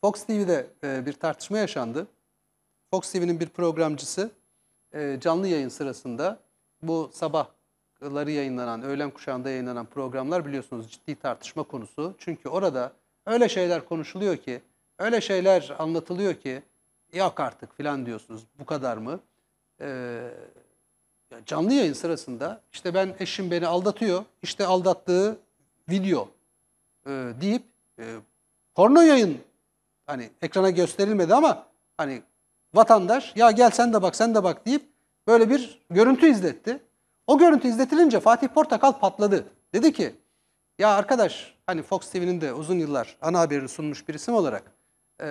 Fox TV'de e, bir tartışma yaşandı. Fox TV'nin bir programcısı e, canlı yayın sırasında bu sabahları yayınlanan, öğlen kuşağında yayınlanan programlar biliyorsunuz ciddi tartışma konusu. Çünkü orada öyle şeyler konuşuluyor ki, öyle şeyler anlatılıyor ki yok artık filan diyorsunuz bu kadar mı? E, canlı yayın sırasında işte ben eşim beni aldatıyor, işte aldattığı video e, deyip e, porno yayın hani ekrana gösterilmedi ama hani vatandaş ya gel sen de bak sen de bak deyip böyle bir görüntü izletti. O görüntü izletilince Fatih Portakal patladı. Dedi ki ya arkadaş hani Fox TV'nin de uzun yıllar ana haberini sunmuş bir isim olarak e,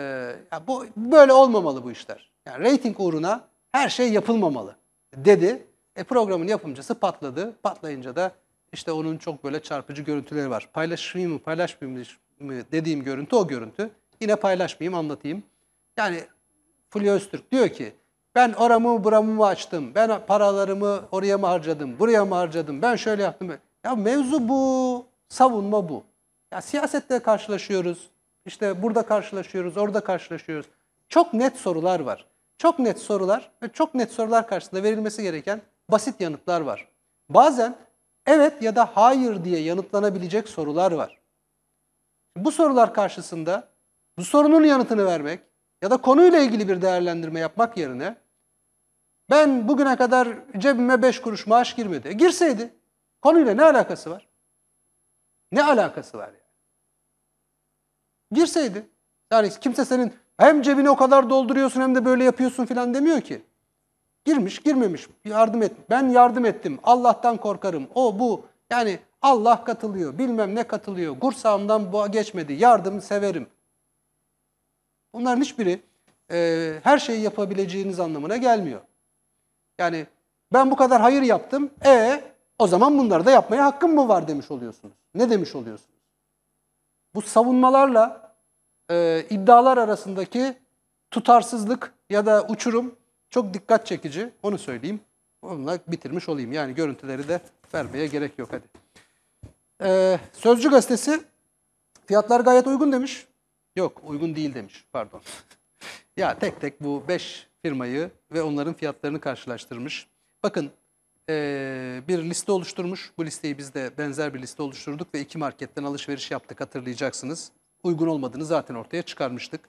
ya bu böyle olmamalı bu işler. Yani reyting uğruna her şey yapılmamalı dedi. E, programın yapımcısı patladı. Patlayınca da işte onun çok böyle çarpıcı görüntüleri var. Paylaşayım mı paylaşmayayım mı dediğim görüntü o görüntü. Yine paylaşmayayım anlatayım. Yani Fulya Öztürk diyor ki ben oramı buramı açtım. Ben paralarımı oraya mı harcadım, buraya mı harcadım, ben şöyle yaptım. Ya mevzu bu, savunma bu. Ya siyasette karşılaşıyoruz, işte burada karşılaşıyoruz, orada karşılaşıyoruz. Çok net sorular var. Çok net sorular ve çok net sorular karşısında verilmesi gereken basit yanıtlar var. Bazen evet ya da hayır diye yanıtlanabilecek sorular var. Bu sorular karşısında bu sorunun yanıtını vermek ya da konuyla ilgili bir değerlendirme yapmak yerine ben bugüne kadar cebime 5 kuruş maaş girmedi. E, girseydi konuyla ne alakası var? Ne alakası var yani? Girseydi. Yani kimse senin hem cebini o kadar dolduruyorsun hem de böyle yapıyorsun filan demiyor ki. Girmiş girmemiş yardım et. Ben yardım ettim. Allah'tan korkarım. O bu. Yani Allah katılıyor. Bilmem ne katılıyor. Kursağımdan bu geçmedi. Yardım severim. Bunların hiçbiri e, her şeyi yapabileceğiniz anlamına gelmiyor. Yani ben bu kadar hayır yaptım, e o zaman bunları da yapmaya hakkım mı var demiş oluyorsunuz. Ne demiş oluyorsunuz? Bu savunmalarla e, iddialar arasındaki tutarsızlık ya da uçurum çok dikkat çekici. Onu söyleyeyim. Onunla bitirmiş olayım. Yani görüntüleri de vermeye gerek yok. Hadi. Ee, Sözcü gazetesi fiyatlar gayet uygun demiş. Yok uygun değil demiş pardon. ya tek tek bu 5 firmayı ve onların fiyatlarını karşılaştırmış. Bakın ee, bir liste oluşturmuş. Bu listeyi biz de benzer bir liste oluşturduk ve iki marketten alışveriş yaptık hatırlayacaksınız. Uygun olmadığını zaten ortaya çıkarmıştık.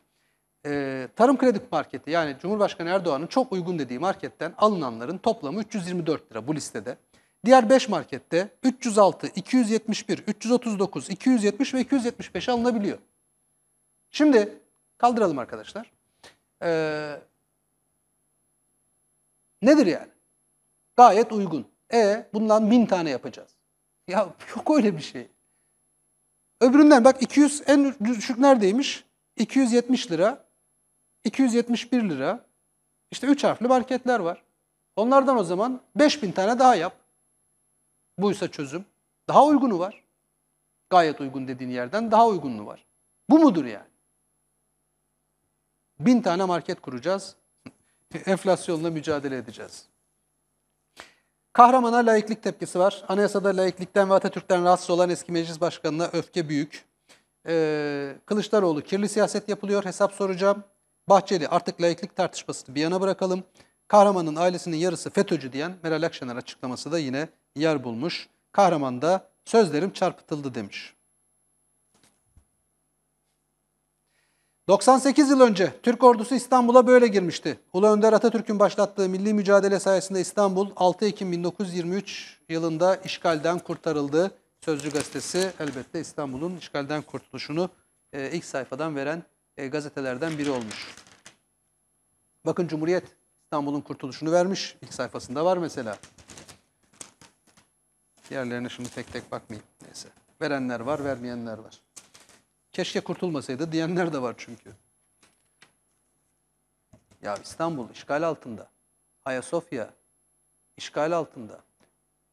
Ee, Tarım Kredi Marketi yani Cumhurbaşkanı Erdoğan'ın çok uygun dediği marketten alınanların toplamı 324 lira bu listede. Diğer 5 markette 306, 271, 339, 270 ve 275 e alınabiliyor. Şimdi kaldıralım arkadaşlar. Ee, nedir yani? Gayet uygun. E bundan bin tane yapacağız. Ya yok öyle bir şey. Öbüründen bak 200 en düşük neredeymiş? 270 lira, 271 lira. İşte üç harfli marketler var. Onlardan o zaman 5000 tane daha yap. Buysa çözüm. Daha uygunu var. Gayet uygun dediğin yerden daha uygunu var. Bu mudur yani? Bin tane market kuracağız. Enflasyonla mücadele edeceğiz. Kahramana layıklık tepkisi var. Anayasada laiklikten ve Atatürk'ten rahatsız olan eski meclis başkanına öfke büyük. Ee, Kılıçdaroğlu kirli siyaset yapılıyor hesap soracağım. Bahçeli artık layıklık tartışmasını bir yana bırakalım. Kahraman'ın ailesinin yarısı FETÖ'cü diyen Meral Akşener açıklaması da yine yer bulmuş. Kahraman da sözlerim çarpıtıldı demiş. 98 yıl önce Türk ordusu İstanbul'a böyle girmişti. Ulu Önder Atatürk'ün başlattığı milli mücadele sayesinde İstanbul 6 Ekim 1923 yılında işgalden kurtarıldı. Sözcü gazetesi elbette İstanbul'un işgalden kurtuluşunu e, ilk sayfadan veren e, gazetelerden biri olmuş. Bakın Cumhuriyet İstanbul'un kurtuluşunu vermiş. İlk sayfasında var mesela. Diğerlerine şimdi tek tek bakmayayım. Neyse. Verenler var, vermeyenler var. Keşke kurtulmasaydı diyenler de var çünkü. Ya İstanbul işgal altında. Ayasofya işgal altında.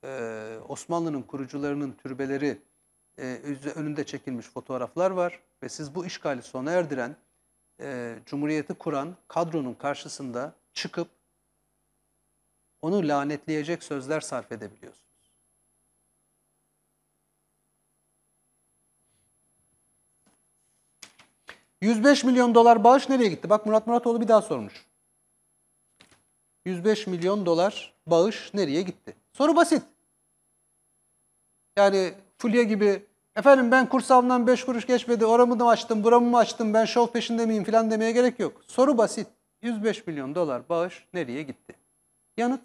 Ee, Osmanlı'nın kurucularının türbeleri e, önünde çekilmiş fotoğraflar var. Ve siz bu işgali sona erdiren, e, Cumhuriyeti kuran kadronun karşısında çıkıp onu lanetleyecek sözler sarf edebiliyorsunuz. 105 milyon dolar bağış nereye gitti? Bak Murat Muratoğlu bir daha sormuş. 105 milyon dolar bağış nereye gitti? Soru basit. Yani Fulya gibi efendim ben kursamdan 5 kuruş geçmedi oramı mı açtım buramı mı açtım ben şov peşinde miyim filan demeye gerek yok. Soru basit. 105 milyon dolar bağış nereye gitti? Yanıt.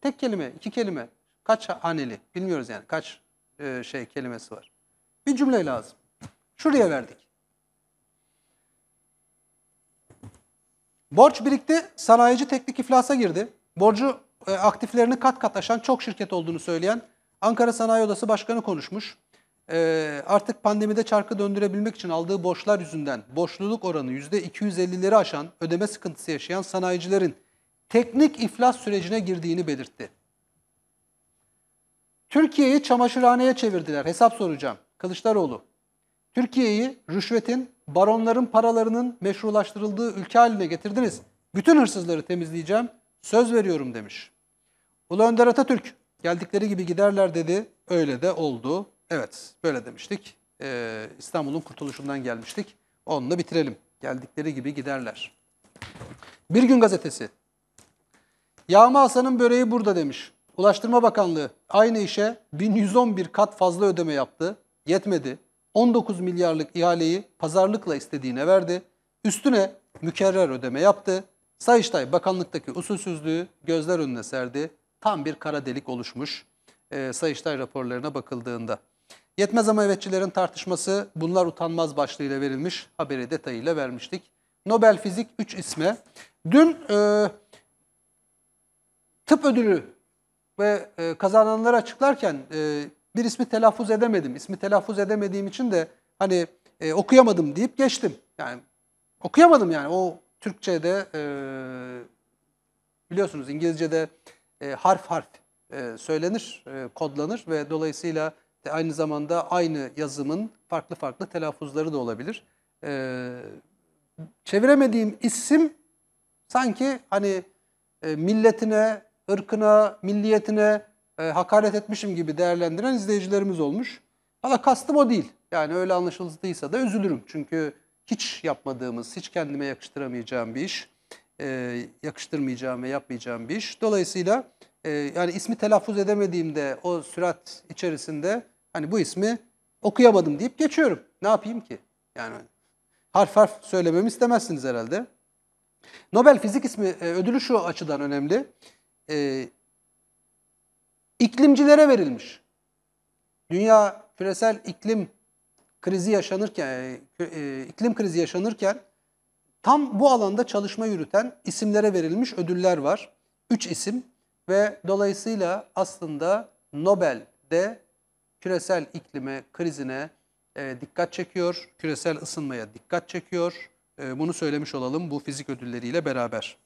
Tek kelime, iki kelime. Kaç haneli bilmiyoruz yani kaç e, şey kelimesi var. Bir cümle lazım. Şuraya verdik. Borç birikti, sanayici teknik iflasa girdi. Borcu e, aktiflerini kat kat aşan çok şirket olduğunu söyleyen Ankara Sanayi Odası Başkanı konuşmuş. E, artık pandemide çarkı döndürebilmek için aldığı borçlar yüzünden borçluluk oranı %250'leri aşan ödeme sıkıntısı yaşayan sanayicilerin teknik iflas sürecine girdiğini belirtti. Türkiye'yi çamaşırhaneye çevirdiler. Hesap soracağım. Kılıçdaroğlu. Türkiye'yi rüşvetin, baronların paralarının meşrulaştırıldığı ülke haline getirdiniz. Bütün hırsızları temizleyeceğim, söz veriyorum demiş. Ulu Önder Atatürk geldikleri gibi giderler dedi, öyle de oldu. Evet, böyle demiştik. Ee, İstanbul'un kurtuluşundan gelmiştik. Onunla bitirelim. Geldikleri gibi giderler. Bir gün gazetesi. Yağma Hasan'ın böreği burada demiş. Ulaştırma Bakanlığı aynı işe 1111 kat fazla ödeme yaptı. Yetmedi. 19 milyarlık ihaleyi pazarlıkla istediğine verdi. Üstüne mükerrer ödeme yaptı. Sayıştay bakanlıktaki usulsüzlüğü gözler önüne serdi. Tam bir kara delik oluşmuş e, Sayıştay raporlarına bakıldığında. Yetmez ama evetçilerin tartışması bunlar utanmaz başlığıyla verilmiş. Haberi detayıyla vermiştik. Nobel Fizik 3 isme. Dün e, tıp ödülü ve e, kazananları açıklarken e, bir ismi telaffuz edemedim. İsmi telaffuz edemediğim için de hani e, okuyamadım deyip geçtim. Yani okuyamadım yani o Türkçe'de e, biliyorsunuz İngilizce'de e, harf harf e, söylenir, e, kodlanır ve dolayısıyla de aynı zamanda aynı yazımın farklı farklı telaffuzları da olabilir. E, çeviremediğim isim sanki hani e, milletine, ırkına, milliyetine e, hakaret etmişim gibi değerlendiren izleyicilerimiz olmuş. Ama kastım o değil. Yani öyle anlaşıldıysa da üzülürüm. Çünkü hiç yapmadığımız, hiç kendime yakıştıramayacağım bir iş. E, yakıştırmayacağım ve yapmayacağım bir iş. Dolayısıyla e, yani ismi telaffuz edemediğimde o sürat içerisinde hani bu ismi okuyamadım deyip geçiyorum. Ne yapayım ki? Yani harf harf söylememi istemezsiniz herhalde. Nobel Fizik ismi e, ödülü şu açıdan önemli. E, iklimcilere verilmiş. Dünya küresel iklim krizi yaşanırken e, e, iklim krizi yaşanırken tam bu alanda çalışma yürüten isimlere verilmiş ödüller var. Üç isim ve dolayısıyla aslında Nobel de küresel iklime, krizine e, dikkat çekiyor, küresel ısınmaya dikkat çekiyor. bunu söylemiş olalım bu fizik ödülleriyle beraber.